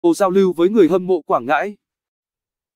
ô giao lưu với người hâm mộ Quảng Ngãi.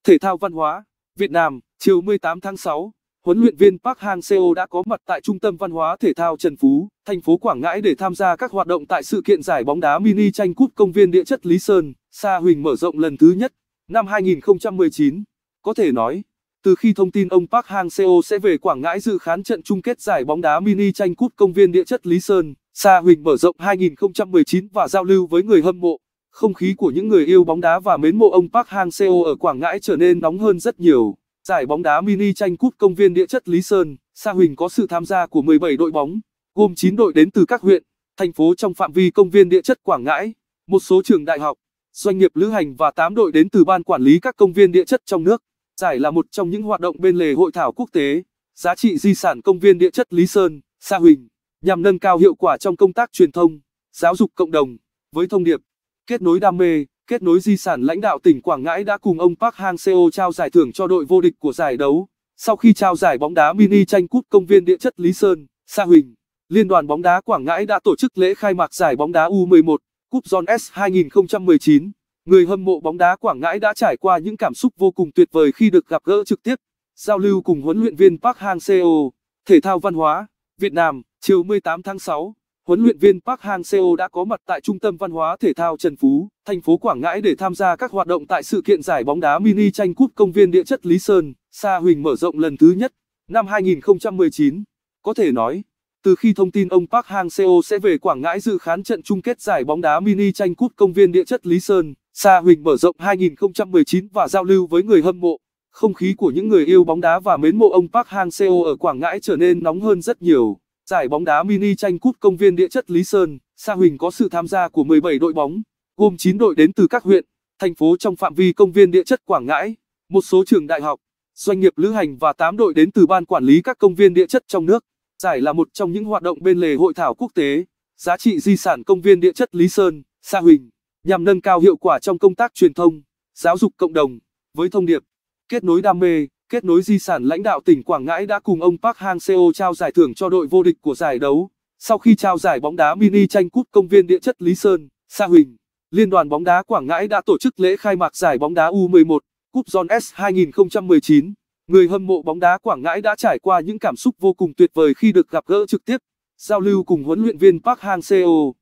Thể thao văn hóa, Việt Nam, chiều 18 tháng 6, huấn luyện viên Park Hang-seo đã có mặt tại Trung tâm Văn hóa Thể thao Trần Phú, thành phố Quảng Ngãi để tham gia các hoạt động tại sự kiện giải bóng đá mini tranh cúp công viên địa chất Lý Sơn, Sa Huỳnh mở rộng lần thứ nhất, năm 2019. Có thể nói, từ khi thông tin ông Park Hang-seo sẽ về Quảng Ngãi dự khán trận chung kết giải bóng đá mini tranh cúp công viên địa chất Lý Sơn, Sa Huỳnh mở rộng 2019 và giao lưu với người hâm mộ. Không khí của những người yêu bóng đá và mến mộ ông Park Hang-seo ở Quảng Ngãi trở nên nóng hơn rất nhiều. Giải bóng đá mini tranh cúp công viên địa chất Lý Sơn, Sa Huỳnh có sự tham gia của 17 đội bóng, gồm 9 đội đến từ các huyện, thành phố trong phạm vi công viên địa chất Quảng Ngãi, một số trường đại học, doanh nghiệp lữ hành và 8 đội đến từ ban quản lý các công viên địa chất trong nước. Giải là một trong những hoạt động bên lề hội thảo quốc tế, giá trị di sản công viên địa chất Lý Sơn, Sa Huỳnh, nhằm nâng cao hiệu quả trong công tác truyền thông, giáo dục cộng đồng, với thông điệp Kết nối đam mê, kết nối di sản lãnh đạo tỉnh Quảng Ngãi đã cùng ông Park Hang-seo trao giải thưởng cho đội vô địch của giải đấu. Sau khi trao giải bóng đá mini tranh cúp công viên địa chất Lý Sơn, Sa Huỳnh, Liên đoàn bóng đá Quảng Ngãi đã tổ chức lễ khai mạc giải bóng đá U11, Cúp John S 2019. Người hâm mộ bóng đá Quảng Ngãi đã trải qua những cảm xúc vô cùng tuyệt vời khi được gặp gỡ trực tiếp, giao lưu cùng huấn luyện viên Park Hang-seo, thể thao văn hóa, Việt Nam, chiều 18 tháng 6 huấn luyện viên Park Hang-seo đã có mặt tại Trung tâm Văn hóa Thể thao Trần Phú, thành phố Quảng Ngãi để tham gia các hoạt động tại sự kiện giải bóng đá mini tranh cúp công viên địa chất Lý Sơn, Sa Huỳnh mở rộng lần thứ nhất, năm 2019. Có thể nói, từ khi thông tin ông Park Hang-seo sẽ về Quảng Ngãi dự khán trận chung kết giải bóng đá mini tranh cúp công viên địa chất Lý Sơn, Sa Huỳnh mở rộng 2019 và giao lưu với người hâm mộ, không khí của những người yêu bóng đá và mến mộ ông Park Hang-seo ở Quảng Ngãi trở nên nóng hơn rất nhiều. Giải bóng đá mini tranh cút công viên địa chất Lý Sơn, Sa Huỳnh có sự tham gia của 17 đội bóng, gồm 9 đội đến từ các huyện, thành phố trong phạm vi công viên địa chất Quảng Ngãi, một số trường đại học, doanh nghiệp lữ hành và 8 đội đến từ ban quản lý các công viên địa chất trong nước. Giải là một trong những hoạt động bên lề hội thảo quốc tế, giá trị di sản công viên địa chất Lý Sơn, Sa Huỳnh, nhằm nâng cao hiệu quả trong công tác truyền thông, giáo dục cộng đồng với thông điệp kết nối đam mê kết nối di sản lãnh đạo tỉnh Quảng Ngãi đã cùng ông Park Hang-seo trao giải thưởng cho đội vô địch của giải đấu. Sau khi trao giải bóng đá mini tranh cúp công viên địa chất Lý Sơn, Sa Huỳnh, Liên đoàn bóng đá Quảng Ngãi đã tổ chức lễ khai mạc giải bóng đá U11, Cúp John S 2019. Người hâm mộ bóng đá Quảng Ngãi đã trải qua những cảm xúc vô cùng tuyệt vời khi được gặp gỡ trực tiếp, giao lưu cùng huấn luyện viên Park Hang-seo.